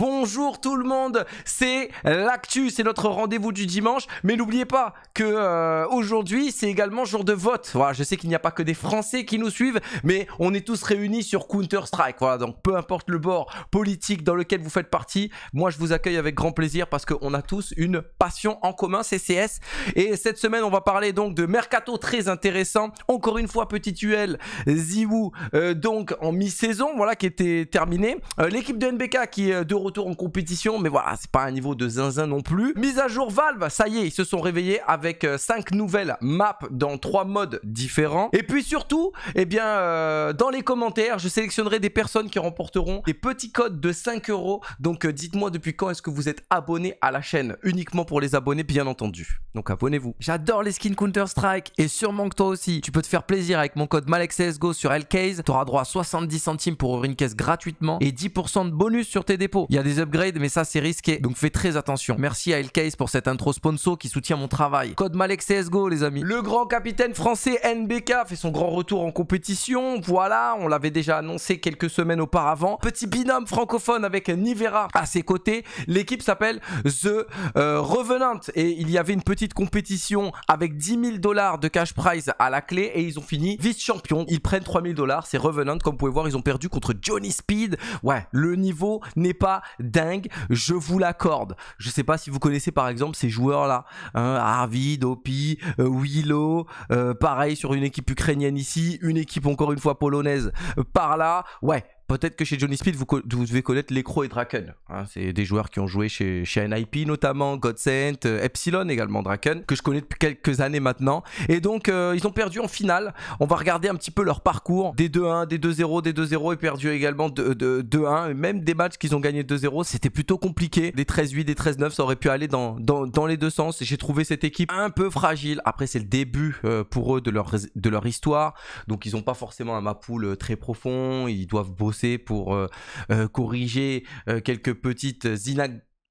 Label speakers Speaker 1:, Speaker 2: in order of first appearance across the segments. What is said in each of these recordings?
Speaker 1: Bonjour tout le monde, c'est l'actu, c'est notre rendez-vous du dimanche, mais n'oubliez pas que euh, aujourd'hui c'est également jour de vote. Voilà, je sais qu'il n'y a pas que des Français qui nous suivent, mais on est tous réunis sur Counter Strike. Voilà, donc peu importe le bord politique dans lequel vous faites partie, moi je vous accueille avec grand plaisir parce qu'on a tous une passion en commun CCS. Et cette semaine on va parler donc de mercato très intéressant. Encore une fois petit UL, Ziwoo euh, donc en mi-saison, voilà qui était terminé. Euh, l'équipe de NBK qui est de en compétition, mais voilà, c'est pas un niveau de zinzin non plus. Mise à jour Valve, ça y est, ils se sont réveillés avec 5 euh, nouvelles maps dans 3 modes différents. Et puis surtout, et eh bien, euh, dans les commentaires, je sélectionnerai des personnes qui remporteront des petits codes de 5 euros. Donc euh, dites-moi depuis quand est-ce que vous êtes abonné à la chaîne, uniquement pour les abonnés, bien entendu. Donc abonnez-vous. J'adore les skins Counter-Strike et sûrement que toi aussi, tu peux te faire plaisir avec mon code MalexCSGO sur LKZ, Tu auras droit à 70 centimes pour ouvrir une caisse gratuitement et 10% de bonus sur tes dépôts. Il y des upgrades, mais ça c'est risqué, donc fais très attention. Merci à Elcase pour cette intro sponsor qui soutient mon travail. Code Malek CSGO les amis. Le grand capitaine français NBK fait son grand retour en compétition, voilà, on l'avait déjà annoncé quelques semaines auparavant. Petit binôme francophone avec Nivera à ses côtés, l'équipe s'appelle The euh, Revenant et il y avait une petite compétition avec 10 000 dollars de cash prize à la clé et ils ont fini vice-champion. Ils prennent 3 000 dollars, c'est Revenant, comme vous pouvez voir, ils ont perdu contre Johnny Speed. Ouais, le niveau n'est pas dingue, je vous l'accorde. Je sais pas si vous connaissez par exemple ces joueurs-là, Harvey, hein, dopi Opi, euh, Willow, euh, pareil sur une équipe ukrainienne ici, une équipe encore une fois polonaise euh, par là. Ouais, peut-être que chez Johnny Speed, vous, devez connaître Lecro et Draken. Hein. c'est des joueurs qui ont joué chez, chez NIP notamment, Godsent, euh, Epsilon également, Draken, que je connais depuis quelques années maintenant. Et donc, euh, ils ont perdu en finale. On va regarder un petit peu leur parcours. Des 2-1, des 2-0, des 2-0 et perdu également 2-1. Même des matchs qu'ils ont gagné 2-0, c'était plutôt compliqué. Des 13-8, des 13-9, ça aurait pu aller dans, dans, les deux sens. J'ai trouvé cette équipe un peu fragile. Après, c'est le début euh, pour eux de leur, de leur histoire. Donc, ils n'ont pas forcément un pool très profond. Ils doivent bosser pour euh, euh, corriger euh, quelques petites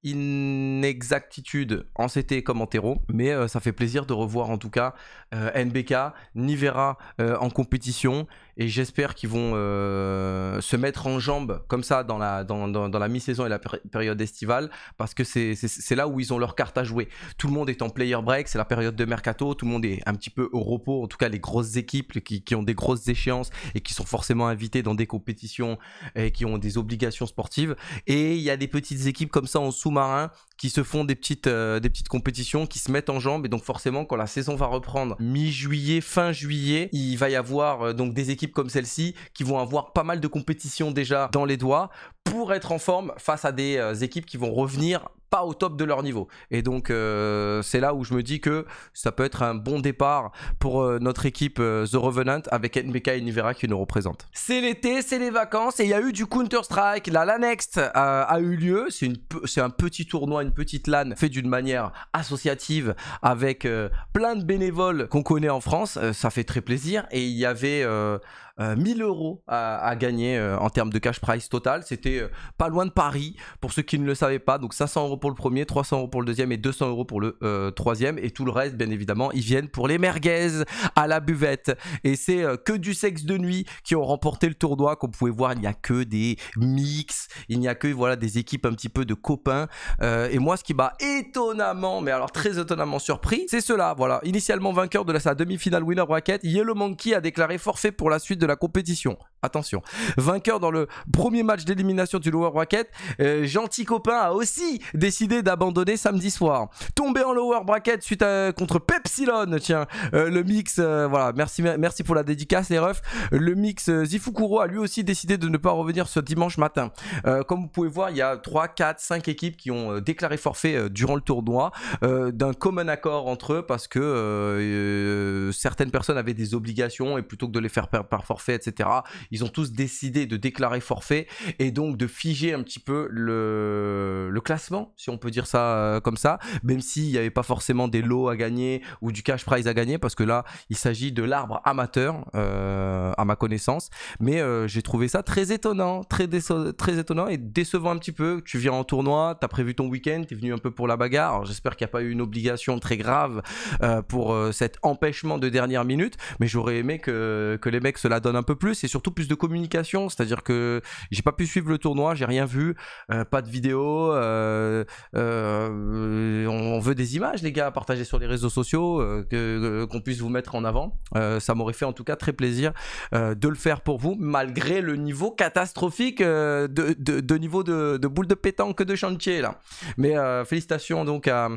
Speaker 1: inexactitudes en CT comme en terreau, mais ça fait plaisir de revoir en tout cas NBK, Nivera en compétition et j'espère qu'ils vont euh, se mettre en jambe comme ça dans la, dans, dans, la mi-saison et la période estivale, parce que c'est là où ils ont leur carte à jouer. Tout le monde est en player break, c'est la période de mercato, tout le monde est un petit peu au repos, en tout cas les grosses équipes qui, ont des grosses échéances et qui sont forcément invitées dans des compétitions et qui ont des obligations sportives. Et il y a des petites équipes comme ça en sous-marin qui se font des petites, euh, des petites compétitions, qui se mettent en jambe et donc forcément quand la saison va reprendre mi-juillet, fin juillet, il va y avoir euh, donc des équipes comme celle-ci qui vont avoir pas mal de compétitions déjà dans les doigts pour être en forme face à des euh, équipes qui vont revenir pas au top de leur niveau. Et donc euh, c'est là où je me dis que ça peut être un bon départ pour euh, notre équipe euh, The Revenant avec NBK et Nivera qui nous représentent. C'est l'été, c'est les vacances et il y a eu du Counter-Strike. La next a eu lieu. C'est un petit tournoi, une petite LAN fait d'une manière associative avec plein de bénévoles qu'on connaît en France. ça fait très plaisir. Et il y avait... 1000 euh, euros à, gagner euh, en termes de cash price total. C'était euh, pas loin de Paris, pour ceux qui ne le savaient pas. Donc 500 euros pour le premier, 300 euros pour le deuxième et 200 euros pour le troisième. Et tout le reste, bien évidemment, ils viennent pour les merguez à la buvette. Et c'est que du sexe de nuit qui ont remporté le tournoi. qu'on pouvait voir, il n'y a que des mix, il n'y a que voilà, des équipes un petit peu de copains. et moi, ce qui m'a étonnamment, mais alors très étonnamment surpris, c'est cela. Voilà, initialement vainqueur de la, sa demi-finale winner bracket, Yellow Monkey a déclaré forfait pour la suite de la compétition. Attention. Vainqueur dans le premier match d'élimination du Lower Bracket, Gentil euh, Copain a aussi décidé d'abandonner samedi soir. Tombé en Lower Bracket suite à, contre Pepsilon, tiens, euh, le mix, euh, voilà, merci, merci pour la dédicace les refs. Le mix Zifukuro a lui aussi décidé de ne pas revenir ce dimanche matin. comme vous pouvez voir, il y a 3, 4, 5 équipes qui ont déclaré forfait durant le tournoi d'un commun accord entre eux parce que certaines personnes avaient des obligations et plutôt que de les faire par forfait, etc. Ils ont tous décidé de déclarer forfait et donc de figer un petit peu le, classement, si on peut dire ça euh, comme ça, même s'il n'y avait pas forcément des lots à gagner ou du cash prize à gagner, parce que là, il s'agit de l'arbre amateur, euh, à ma connaissance. Mais euh, j'ai trouvé ça très étonnant, très, très étonnant et décevant un petit peu. Tu viens en tournoi, tu as prévu ton week-end, tu es venu un peu pour la bagarre. J'espère qu'il n'y a pas eu une obligation très grave pour cet empêchement de dernière minute, mais j'aurais aimé que, que les mecs se donne un peu plus et surtout plus de communication. C'est-à-dire que j'ai pas pu suivre le tournoi, j'ai rien vu, euh, pas de vidéo. Euh, euh, on, veut des images, les gars, à partager sur les réseaux sociaux, qu'on puisse vous mettre en avant. ça m'aurait fait en tout cas très plaisir de le faire pour vous, malgré le niveau catastrophique de, niveau de, boule de pétanque de chantier là. Mais félicitations donc à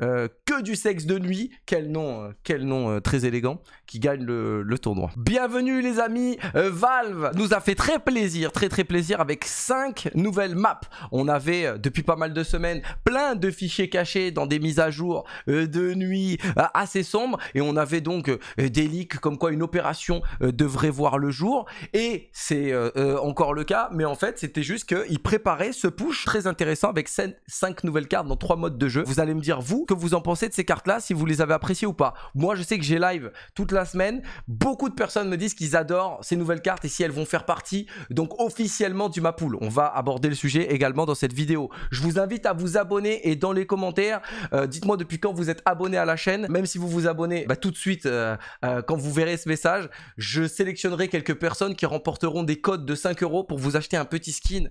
Speaker 1: que du sexe de nuit, quel nom, quel nom très élégant, qui gagne le tournoi. Bienvenue les amis euh, Valve nous a fait très plaisir, très très plaisir avec cinq nouvelles maps. On avait euh, depuis pas mal de semaines plein de fichiers cachés dans des mises à jour euh, de nuit assez sombres et on avait donc des leaks comme quoi une opération devrait voir le jour et c'est encore le cas mais en fait c'était juste qu'ils préparaient ce push très intéressant avec 5 nouvelles cartes dans trois modes de jeu. Vous allez me dire vous que vous en pensez de ces cartes là si vous les avez appréciées ou pas. Moi je sais que j'ai live toute la semaine, beaucoup de personnes me disent qu'ils adorent ces nouvelles cartes et si elles vont faire partie donc officiellement du Mapool. On va aborder le sujet également dans cette vidéo. Je vous invite à vous abonner et dans les commentaires, euh, dites-moi depuis quand vous êtes abonné à la chaîne. Même si vous vous abonnez bah, tout de suite euh, euh, quand vous verrez ce message, je sélectionnerai quelques personnes qui remporteront des codes de 5 euros pour vous acheter un petit skin,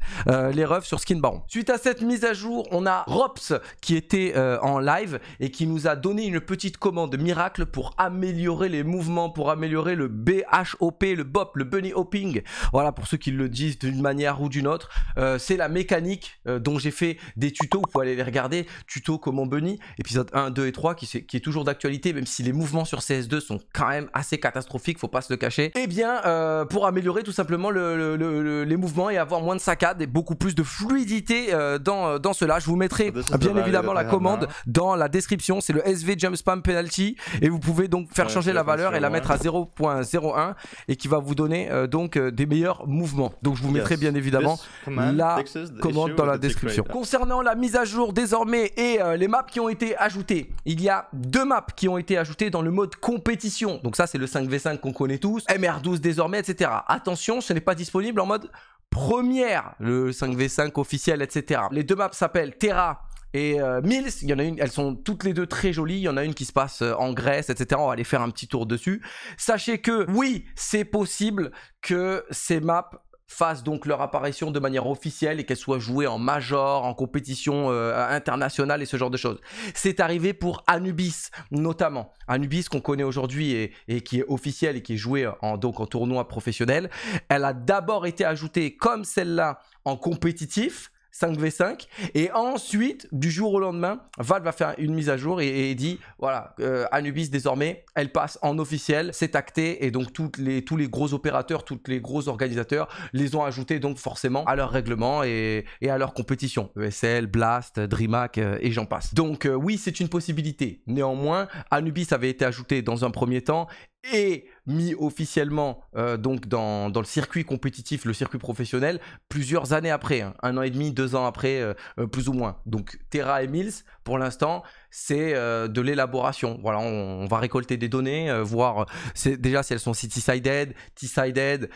Speaker 1: les refs sur Skin Baron. Suite à cette mise à jour, on a Rops qui était en live et qui nous a donné une petite commande miracle pour améliorer les mouvements, pour améliorer le BHOP, le bop, le bunny hopping. Voilà, pour ceux qui le disent d'une manière ou d'une autre, euh, c'est la mécanique euh, dont j'ai fait des tutos. Vous pouvez aller les regarder. tutos comment bunny, épisode 1, 2 et 3, qui, est, qui est toujours d'actualité, même si les mouvements sur CS2 sont quand même assez catastrophiques, faut pas se le cacher. et eh bien, euh, pour améliorer tout simplement les mouvements et avoir moins de saccades et beaucoup plus de fluidité dans, cela, je vous mettrai ah bah bien évidemment la commande dans la description. C'est le SV Jump Spam Penalty et vous pouvez donc faire changer la valeur et la mettre à 0.01 et qui va vous donner euh, donc euh, des meilleurs mouvements. Donc je vous mettrai bien évidemment la commande dans la description. Concernant la mise à jour désormais et euh, les maps qui ont été ajoutées, il y a deux maps qui ont été ajoutées dans le mode compétition. Donc ça c'est le 5v5 qu'on connaît tous, MR12 désormais, etc. Attention, ce n'est pas disponible en mode première, le 5v5 officiel, etc. Les deux maps s'appellent Terra et euh, Mills, il y en a une, elles sont toutes les deux très jolies. Il y en a une qui se passe euh, en Grèce, etc. On va aller faire un petit tour dessus. Sachez que oui, c'est possible que ces maps fassent donc leur apparition de manière officielle et qu'elles soient jouées en major, en compétition euh, internationale et ce genre de choses. C'est arrivé pour Anubis notamment. Anubis qu'on connaît aujourd'hui et, qui est officielle et qui est joué en, donc en tournoi professionnel. Elle a d'abord été ajoutée comme celle-là en compétitif 5v5. Et ensuite, du jour au lendemain, Valve va faire une mise à jour et, dit voilà, euh, Anubis désormais, elle passe en officiel, c'est acté. Et donc, les, tous les gros opérateurs, tous les gros organisateurs les ont ajoutés donc forcément à leur règlement et, à leur compétition. ESL, Blast, DreamHack euh, et j'en passe. Donc, euh, oui, c'est une possibilité. Néanmoins, Anubis avait été ajouté dans un premier temps et mis officiellement euh, donc dans, le circuit compétitif, le circuit professionnel, plusieurs années après, hein. un an et demi, deux ans après, euh, euh, plus ou moins. Donc Terra et Mills, pour l'instant, c'est euh, de l'élaboration. Voilà, on, va récolter des données, euh, voir euh, déjà si elles sont city-sided, T-sided,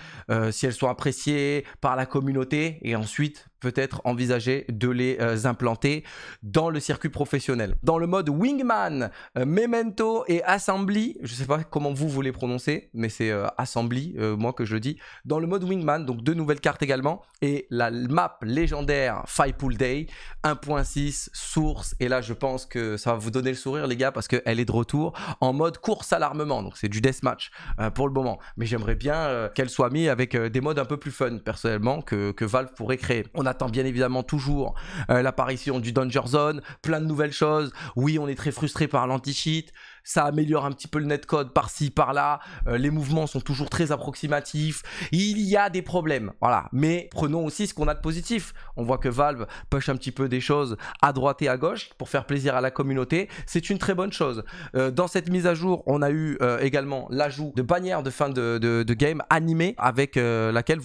Speaker 1: si elles sont appréciées par la communauté, et ensuite peut-être envisager de les implanter dans le circuit professionnel. Dans le mode Wingman, Memento et Assembly, je ne sais pas comment vous voulez prononcer, mais c'est Assembly, moi que je dis. Dans le mode Wingman, donc deux nouvelles cartes également, et la map légendaire pool Day 1.6 source, et là je pense que ça vous donner le sourire, les gars, parce qu'elle est de retour en mode course à l'armement. Donc c'est du deathmatch euh, pour le moment. Mais j'aimerais bien euh, qu'elle soit mise avec euh, des modes un peu plus fun, personnellement, que, que Valve pourrait créer. On attend bien évidemment toujours l'apparition du Danger Zone, plein de nouvelles choses. Oui, on est très frustré par l'anti-cheat ça améliore un petit peu le netcode par-ci, par-là, euh, les mouvements sont toujours très approximatifs, il y a des problèmes, voilà. Mais prenons aussi ce qu'on a de positif. On voit que Valve push un petit peu des choses à droite et à gauche pour faire plaisir à la communauté, c'est une très bonne chose. Euh, dans cette mise à jour, on a eu euh, également l'ajout de bannières de fin de, game animées avec laquelle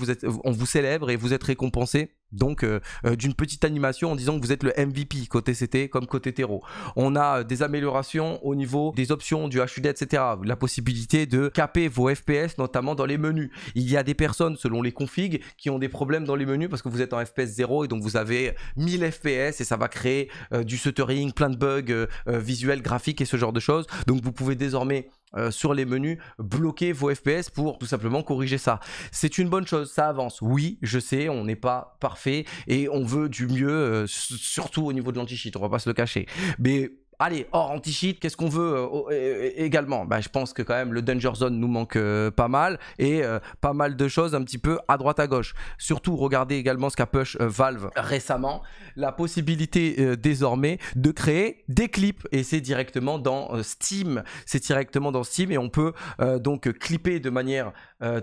Speaker 1: on vous célèbre et vous êtes récompensé donc euh, euh, d'une petite animation en disant que vous êtes le MVP côté CT comme côté terreau. On a euh, des améliorations au niveau des options du HUD, etc. La possibilité de caper vos FPS notamment dans les menus. Il y a des personnes selon les configs qui ont des problèmes dans les menus parce que vous êtes en FPS 0 et donc vous avez 1000 FPS et ça va créer du stuttering, plein de bugs visuels, graphiques et ce genre de choses. Donc vous pouvez désormais euh, sur les menus bloquer vos FPS pour tout simplement corriger ça. C'est une bonne chose, ça avance. Oui, je sais, on n'est pas parfait et on veut du mieux, euh, surtout au niveau de l'anti-cheat, on va pas se le cacher. Mais Allez, hors anti-cheat, qu'est-ce qu'on veut euh, également bah, Je pense que quand même le Danger Zone nous manque euh, pas mal et euh, pas mal de choses un petit peu à droite à gauche. Surtout, regardez également ce qu'a push Valve récemment, la possibilité désormais de créer des clips et c'est directement dans Steam. C'est directement dans Steam et on peut donc clipper de manière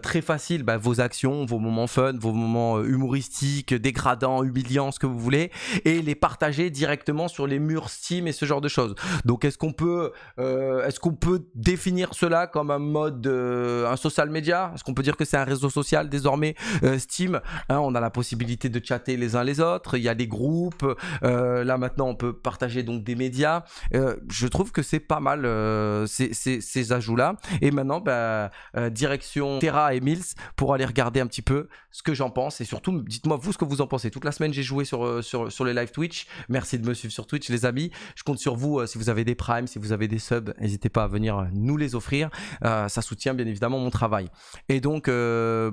Speaker 1: très facile bah, vos actions, vos moments fun, vos moments humoristiques, dégradants, humiliants, ce que vous voulez et les partager directement sur les murs Steam et ce genre de choses. Donc est-ce qu'on peut, euh, est-ce qu'on peut définir cela comme un mode, euh, un social media Est-ce qu'on peut dire que c'est un réseau social désormais euh, Steam, hein, on a la possibilité de chatter les uns les autres. Il y a des groupes. là maintenant, on peut partager donc des médias. je trouve que c'est pas mal ces, ajouts-là. Et maintenant, bah, direction Terra et Mills pour aller regarder un petit peu ce que j'en pense et surtout, dites-moi vous ce que vous en pensez. Toute la semaine, j'ai joué sur, sur, sur les live Twitch. Merci de me suivre sur Twitch, les amis. Je compte sur vous euh, si vous avez des primes, si vous avez des subs, n'hésitez pas à venir euh, nous les offrir. Euh, ça soutient bien évidemment mon travail. Et donc,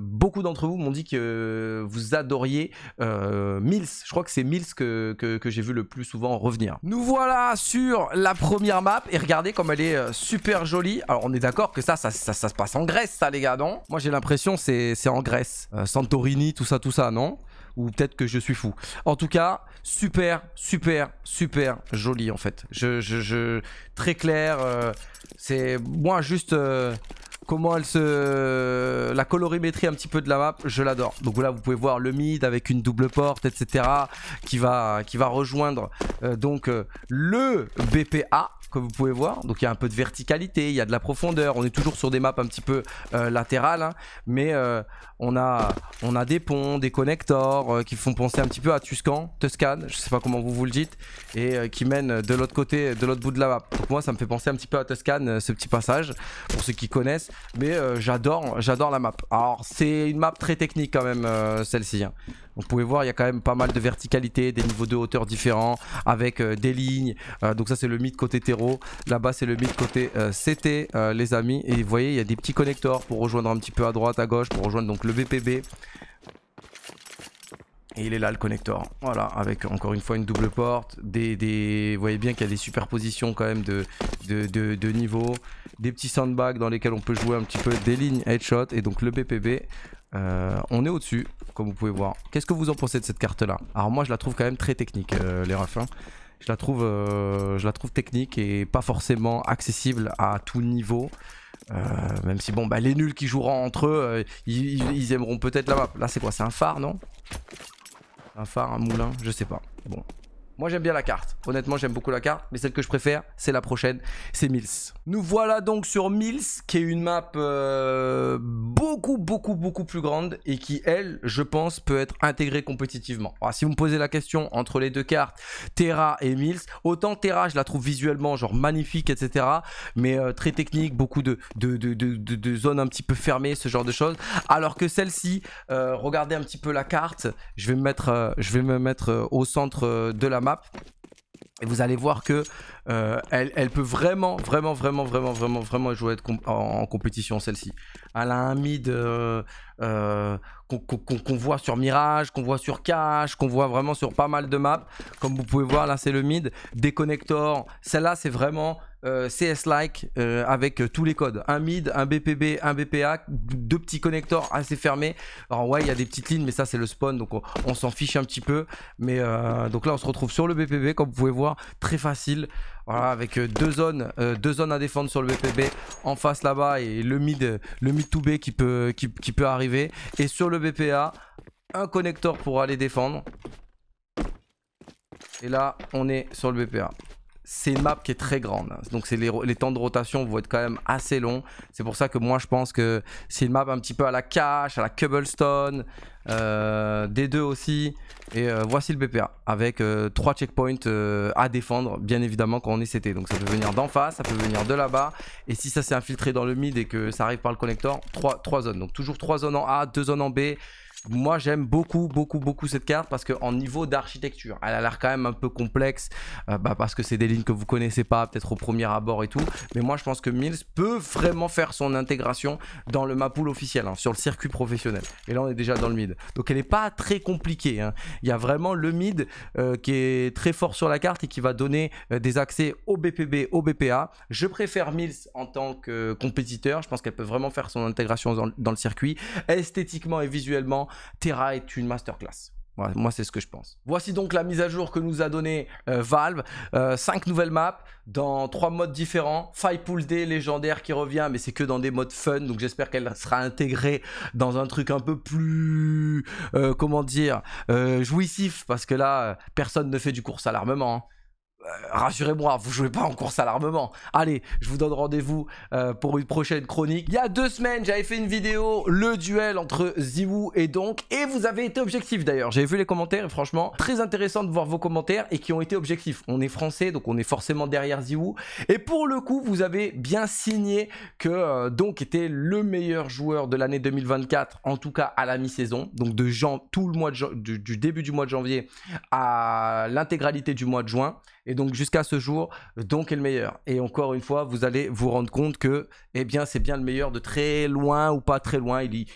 Speaker 1: beaucoup d'entre vous m'ont dit que vous adoriez Mills. Je crois que c'est Mills que, j'ai vu le plus souvent revenir. Nous voilà sur la première map. Et regardez comme elle est super jolie. Alors, on est d'accord que ça ça, se passe en Grèce, ça, les gars, non Moi, j'ai l'impression c'est en Grèce. Santorini, tout ça, tout ça, non ou peut-être que je suis fou. En tout cas, super, super, super joli en fait. Je, je, je très clair. Euh, c'est moi juste. Euh, comment elle se... La colorimétrie un petit peu de la map, je l'adore. Donc là, vous pouvez voir le mid avec une double porte, etc. Qui va, qui va rejoindre euh, donc euh, le BPA que vous pouvez voir. Donc il y a un peu de verticalité, il y a de la profondeur. On est toujours sur des maps un petit peu euh, latérales, hein. mais euh, on, a, on a des ponts, des connecteurs qui font penser un petit peu à Tuscan, Tuscan, je sais pas comment vous vous le dites, et qui mènent de l'autre côté, de l'autre bout de la map. Donc moi ça me fait penser un petit peu à Tuscan ce petit passage, pour ceux qui connaissent. Mais euh, j'adore, j'adore la map. Alors c'est une map très technique quand même euh, celle-ci. Hein. Vous pouvez voir, il y a quand même pas mal de verticalité, des niveaux de hauteur différents, avec euh, des lignes. donc ça c'est le mythe côté terreau. Là-bas c'est le mythe côté CT, les amis. Et vous voyez, il y a des petits connecteurs pour rejoindre un petit peu à droite, à gauche, pour rejoindre donc le BPB. Et il est là le connecteur. Voilà, avec encore une fois une double porte. Vous voyez bien qu'il y a des superpositions quand même de, de, de, Des petits sandbags dans lesquels on peut jouer un petit peu des lignes headshot. Et donc le BPB, euh, on est au-dessus, comme vous pouvez voir. Qu'est-ce que vous en pensez de cette carte-là Alors moi je la trouve quand même très technique, euh, les refs. Hein. Je, la trouve, euh, je la trouve technique et pas forcément accessible à tout niveau. même si bon bah les nuls qui joueront entre eux, ils, ils, aimeront peut-être la map. Là c'est quoi C'est un phare non un phare, un moulin, je sais pas. Bon, moi j'aime bien la carte. Honnêtement j'aime beaucoup la carte. Mais celle que je préfère c'est la prochaine. C'est Mills. Nous voilà donc sur Mills qui est une map euh, beaucoup beaucoup beaucoup plus grande et qui elle je pense peut être intégrée compétitivement. Alors, ah, si vous me posez la question entre les deux cartes Terra et Mills, autant Terra je la trouve visuellement genre magnifique etc. Mais euh, très technique, beaucoup de, de, zones un petit peu fermées, ce genre de choses. Alors que celle-ci, euh, regardez un petit peu la carte. Je vais mettre, je vais me mettre au centre de la map. Et vous allez voir que euh, elle, elle, peut vraiment, vraiment, vraiment, vraiment, vraiment, vraiment jouer en, compétition celle-ci. Elle a un mid euh, euh, qu'on voit sur Mirage, qu'on voit sur Cache, qu'on voit vraiment sur pas mal de maps. Comme vous pouvez voir, là c'est le mid, connectors. Celle-là c'est vraiment euh, CS-like euh, avec euh, tous les codes. Un mid, un BPB, un BPA, deux petits connecteurs assez fermés. Alors ouais, il y a des petites lignes, mais ça c'est le spawn, donc on, on s'en fiche un petit peu. Mais donc là, on se retrouve sur le BPB, comme vous pouvez voir, très facile. Voilà, avec euh, deux zones, euh, deux zones à défendre sur le BPB. En face là-bas et le mid, euh, le mid to B qui peut, qui peut arriver. Et sur le BPA, un connecteur pour aller défendre. Et là, on est sur le BPA c'est une map qui est très grande. Donc c'est les, temps de rotation vont être quand même assez longs. C'est pour ça que moi je pense que c'est une map un petit peu à la cache, à la cobblestone, euh, D2 aussi. Et euh, voici le BPA avec euh, trois 3 checkpoints euh, à défendre, bien évidemment, quand on est CT. Donc ça peut venir d'en face, ça peut venir de là-bas. Et si ça s'est infiltré dans le mid et que ça arrive par le connecteur, trois 3 zones. Donc toujours trois zones en A, deux zones en B moi j'aime beaucoup beaucoup beaucoup cette carte parce qu'en niveau d'architecture elle a l'air quand même un peu complexe euh, bah, parce que c'est des lignes que vous connaissez pas peut-être au premier abord et tout mais moi je pense que Mills peut vraiment faire son intégration dans le Mapool officiel hein, sur le circuit professionnel et là on est déjà dans le mid donc elle n'est pas très compliquée hein. il y a vraiment le mid euh, qui est très fort sur la carte et qui va donner euh, des accès au BPB au BPA je préfère Mills en tant que compétiteur je pense qu'elle peut vraiment faire son intégration dans le circuit esthétiquement et visuellement Terra est une masterclass. moi, c'est ce que je pense. Voici donc la mise à jour que nous a donnée euh, Valve. Euh, cinq nouvelles maps dans trois modes différents. Pool D légendaire qui revient, mais c'est que dans des modes fun. Donc j'espère qu'elle sera intégrée dans un truc un peu plus, euh, comment dire, jouissif. Parce que là, personne ne fait du course à l'armement. Hein. Euh, rassurez-moi, vous jouez pas en course à l'armement. Allez, je vous donne rendez-vous euh, pour une prochaine chronique. Il y a deux semaines, j'avais fait une vidéo, le duel entre Ziwoo et Donk, et vous avez été objectif d'ailleurs. J'avais vu les commentaires et franchement, très intéressant de voir vos commentaires et qui ont été objectifs. On est français, donc on est forcément derrière Ziwu. Et pour le coup, vous avez bien signé que donc euh, Donk était le meilleur joueur de l'année 2024, en tout cas à la mi-saison, donc de Jean, tout le mois de du début du mois de janvier à l'intégralité du mois de juin. Et donc jusqu'à ce jour, donc est le meilleur. Et encore une fois, vous allez vous rendre compte que, eh bien, c'est bien le meilleur de très loin ou pas très loin. Il,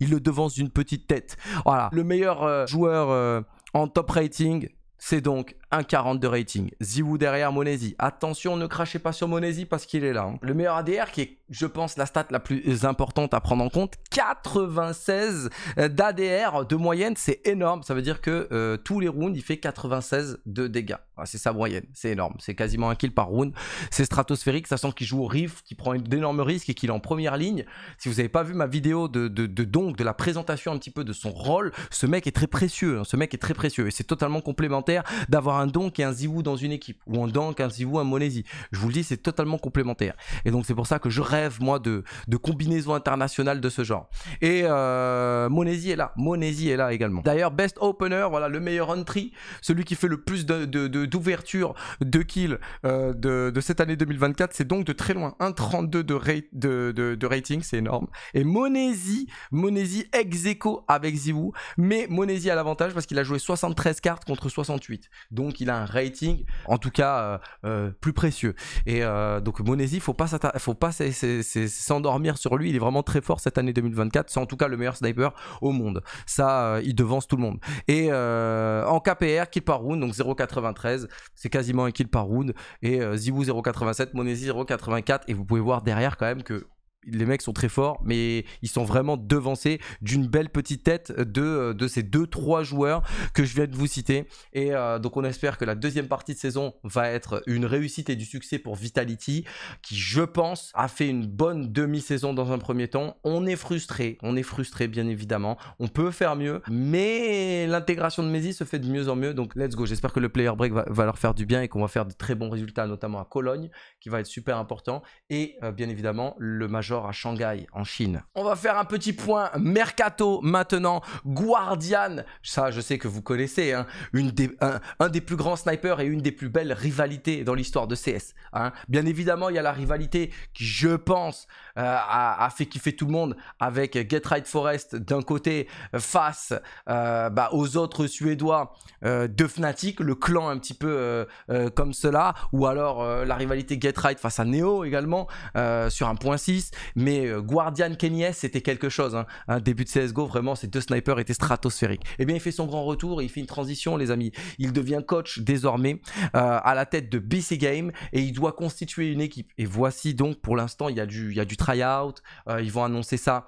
Speaker 1: le devance d'une petite tête. Voilà. Le meilleur euh, joueur euh, en top rating, c'est donc 1,40 de rating. Ziwu derrière Monesi. Attention, ne crachez pas sur Monesi parce qu'il est là. Hein. Le meilleur ADR qui est, je pense, la stat la plus importante à prendre en compte, 96 euh, d'ADR de moyenne, c'est énorme. Ça veut dire que euh, tous les rounds, il fait 96 de dégâts. Ah, c'est sa moyenne, c'est énorme. C'est quasiment un kill par round. C'est stratosphérique, Ça sent qu'il joue au riff, qu'il prend d'énormes risques et qu'il est en première ligne. Si vous n'avez pas vu ma vidéo de, de, de, la présentation un petit peu de son rôle, ce mec est très précieux. Hein. Ce mec est très précieux et c'est totalement complémentaire d'avoir un Donk et un ziwu dans une équipe, ou un Donk, un Zivou, un Monesi. Je vous le dis, c'est totalement complémentaire. Et donc c'est pour ça que je rêve, moi, de, de combinaisons internationales de ce genre. Et euh, Monesi est là, Monesi est là également. D'ailleurs, Best Opener, voilà, le meilleur entry, celui qui fait le plus d'ouverture de, de, de, kills euh, de, cette année 2024, c'est donc de très loin, 1,32 de, de, rating, c'est énorme. Et Monesi, Monesi ex avec Zivou. mais Monesi a l'avantage parce qu'il a joué 73 cartes contre 68. Donc donc il a un rating en tout cas euh, euh, plus précieux. Et euh, donc Monesi, faut pas faut pas s'endormir sur lui, il est vraiment très fort cette année 2024, c'est en tout cas le meilleur sniper au monde. Ça il devance tout le monde. Et en KPR, kill par round, donc 0,93, c'est quasiment un kill par round et Ziwu 0,87, Monesi 0,84 et vous pouvez voir derrière quand même que les mecs sont très forts, mais ils sont vraiment devancés d'une belle petite tête de, euh, ces deux trois joueurs que je viens de vous citer. Et euh, donc on espère que la deuxième partie de saison va être une réussite et du succès pour Vitality, qui je pense a fait une bonne demi-saison dans un premier temps. On est frustré, on est frustré bien évidemment, on peut faire mieux, mais l'intégration de Messi se fait de mieux en mieux, donc let's go. J'espère que le player break va, leur faire du bien et qu'on va faire de très bons résultats, notamment à Cologne, qui va être super important, et euh, bien évidemment le match genre à Shanghai, en Chine. On va faire un petit point mercato maintenant. Guardian, ça je sais que vous connaissez, hein, un, des plus grands snipers et une des plus belles rivalités dans l'histoire de CS. Hein. Bien évidemment, il y a la rivalité qui, je pense, euh, a, fait kiffer tout le monde avec Get Right Forest d'un côté face euh, bah, aux autres Suédois euh, de Fnatic, le clan un petit peu comme cela, ou alors la rivalité Get Right face à Neo également sur un point 6 mais euh, Guardian Kenyes, c'était quelque chose. Hein. Un début de CSGO, vraiment, ces deux snipers étaient stratosphériques. Eh bien, il fait son grand retour, il fait une transition, les amis. Il devient coach désormais euh, à la tête de BC Game et il doit constituer une équipe. Et voici donc, pour l'instant, il y a du, du try-out. Euh, ils vont annoncer ça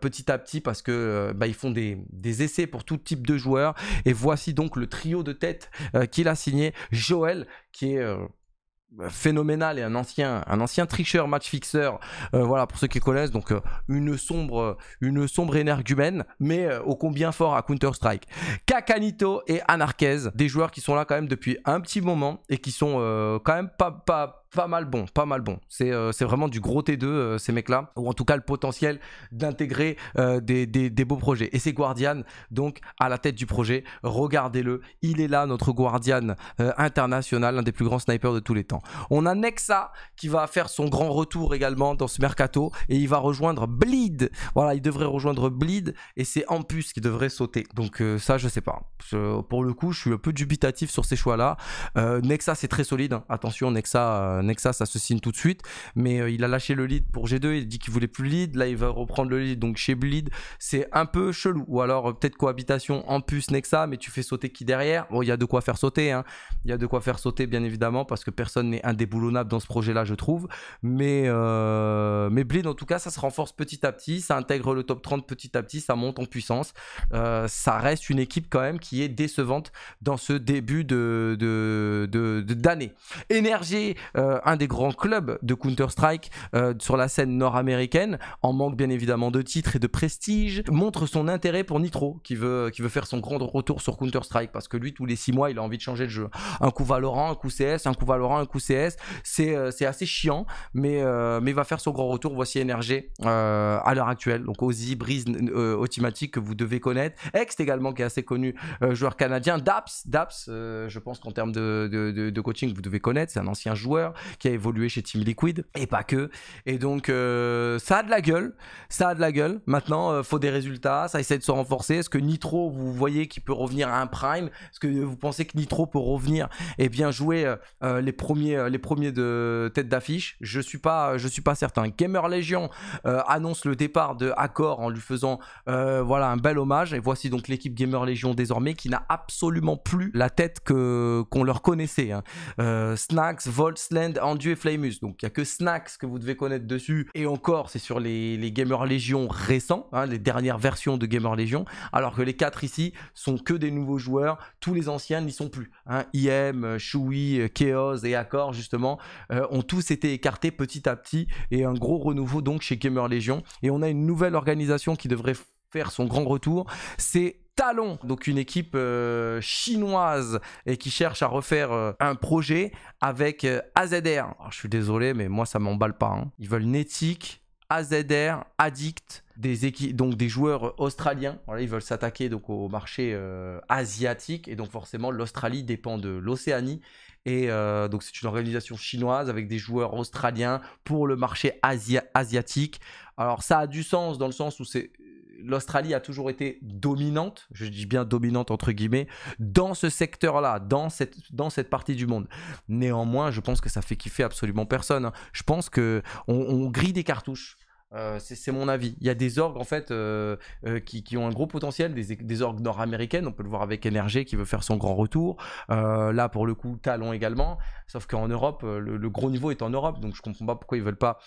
Speaker 1: petit à petit parce que bah, ils font des, essais pour tout type de joueurs. Et voici donc le trio de tête qu'il a signé, Joël, qui est euh, phénoménal et un ancien, un ancien tricheur, match fixeur, euh, voilà pour ceux qui connaissent, donc euh, une sombre, une sombre énergumène, mais au combien fort à Counter Strike. Kakanito et Anarquez, des joueurs qui sont là quand même depuis un petit moment et qui sont quand même pas, pas pas mal bon, pas mal bon. C'est euh, vraiment du gros T2, euh, ces mecs-là, ou en tout cas le potentiel d'intégrer euh, des, beaux projets. Et c'est Guardian, donc à la tête du projet. Regardez-le, il est là, notre Guardian international, l'un des plus grands snipers de tous les temps. On a Nexa qui va faire son grand retour également dans ce mercato et il va rejoindre Bleed. Voilà, il devrait rejoindre Bleed et c'est en plus qui devrait sauter. Donc ça, je sais pas. pour le coup, je suis un peu dubitatif sur ces choix-là. Nexa, c'est très solide. Hein. Attention, Nexa ça se signe tout de suite, mais euh, il a lâché le lead pour G2, il dit qu'il voulait plus le lead, là il va reprendre le lead donc chez Bleed, c'est un peu chelou. Ou alors euh, peut-être cohabitation en plus Nexa, mais tu fais sauter qui derrière Bon, il y a de quoi faire sauter, hein. il y a de quoi faire sauter bien évidemment, parce que personne n'est indéboulonnable dans ce projet-là, je trouve. Mais, euh, mais Bleed en tout cas, ça se renforce petit à petit, ça intègre le top 30 petit à petit, ça monte en puissance. ça reste une équipe quand même qui est décevante dans ce début de d'année. Énergie, euh, un des grands clubs de Counter-Strike euh, sur la scène nord-américaine, en manque bien évidemment de titres et de prestige, montre son intérêt pour Nitro, qui veut, qui veut faire son grand retour sur Counter-Strike, parce que lui, tous les six mois, il a envie de changer de jeu. Un coup Valorant, un coup CS, un coup Valorant, un coup CS, euh, c'est assez chiant, mais, mais il va faire son grand retour. Voici NRG à l'heure actuelle, donc Ozzy, Breeze, Automatique que vous devez connaître, Ext également, qui est assez connu, joueur canadien, Daps, Daps, je pense qu'en termes de, de, de coaching, vous devez connaître, c'est un ancien joueur qui a évolué chez Team Liquid et pas que. Et donc euh, ça a de la gueule, ça a de la gueule. Maintenant, euh, faut des résultats, ça essaie de se renforcer. Est-ce que Nitro, vous voyez qu'il peut revenir à un prime Est-ce que vous pensez que Nitro peut revenir et bien jouer euh, les premiers, les premiers de tête d'affiche Je suis pas, je suis pas certain. Gamer Legion annonce le départ de Accor en lui faisant voilà un bel hommage. Et voici donc l'équipe Gamer Legion désormais qui n'a absolument plus la tête que qu'on leur connaissait. Hein. Snacks, Volt, Slam, en Andu et Flamus. Donc il n'y a que Snacks que vous devez connaître dessus. Et encore, c'est sur les, les Gamer Legion récents, hein, les dernières versions de Gamer Legion. Alors que les quatre ici sont que des nouveaux joueurs. Tous les anciens n'y sont plus. Hein. IM, Shui, Chaos et Accord justement, euh, ont tous été écartés petit à petit. Et un gros renouveau donc chez Gamer Legion. Et on a une nouvelle organisation qui devrait faire son grand retour. C'est Talon, donc une équipe euh, chinoise et qui cherche à refaire euh, un projet avec euh, AZR. Alors, ah, je suis désolé, mais moi ça m'emballe pas. Hein. Ils veulent Netic, AZR, Addict, des donc des joueurs australiens. Voilà, ils veulent s'attaquer donc au marché asiatique et donc forcément l'Australie dépend de l'Océanie. Et donc c'est une organisation chinoise avec des joueurs australiens pour le marché asiatique. Alors ça a du sens dans le sens où c'est l'Australie a toujours été dominante, je dis bien dominante entre guillemets, dans ce secteur-là, dans cette, dans cette partie du monde. Néanmoins, je pense que ça fait kiffer absolument personne. Hein. Je pense que on, grille des cartouches. Euh, c'est mon avis. Il y a des orgues en fait euh, euh, qui, qui, ont un gros potentiel, des, orgues nord-américaines. On peut le voir avec NRG qui veut faire son grand retour. là pour le coup, Talon également. Sauf qu'en Europe, le, gros niveau est en Europe, donc je comprends pas pourquoi ils veulent pas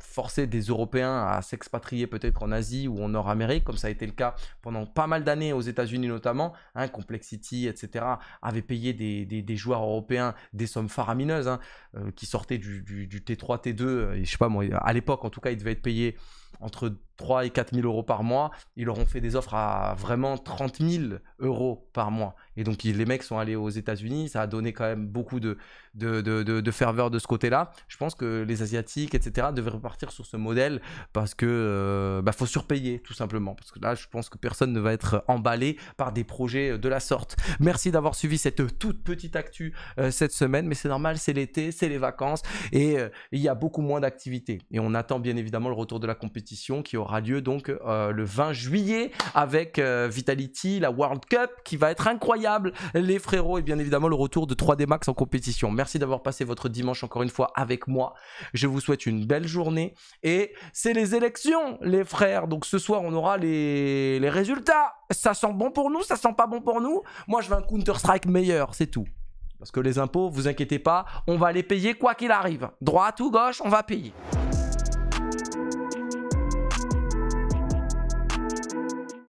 Speaker 1: forcer des Européens à s'expatrier peut-être en Asie ou en Nord-Amérique, comme ça a été le cas pendant pas mal d'années aux États-Unis notamment. Hein, Complexity, etc., avait payé des, joueurs européens des sommes faramineuses hein, euh, qui sortaient du, T3, T2. Euh, et je sais pas, moi, à l'époque, en tout cas, ils devaient être payés entre 3 et 4 000 euros par mois, ils leur ont fait des offres à vraiment 30 000 euros par mois. Et donc les mecs sont allés aux États-Unis, ça a donné quand même beaucoup de, de, ferveur de ce côté-là. Je pense que les Asiatiques, etc., devraient repartir sur ce modèle parce que euh, bah, faut surpayer tout simplement. Parce que là, je pense que personne ne va être emballé par des projets euh, de la sorte. Merci d'avoir suivi cette toute petite actu euh, cette semaine, mais c'est normal, c'est l'été, c'est les vacances et il y a beaucoup moins d'activités. Et on attend bien évidemment le retour de la compétition qui aura lieu donc euh, le 20 juillet avec euh, Vitality, la World Cup qui va être incroyable, les frérots et bien évidemment le retour de 3D Max en compétition. Merci d'avoir passé votre dimanche encore une fois avec moi. Je vous souhaite une belle journée et c'est les élections les frères. Donc ce soir on aura les, les résultats. Ça sent bon pour nous, ça sent pas bon pour nous. Moi je veux un Counter-Strike meilleur, c'est tout. Parce que les impôts, vous inquiétez pas, on va les payer quoi qu'il arrive. Droite ou gauche, on va payer.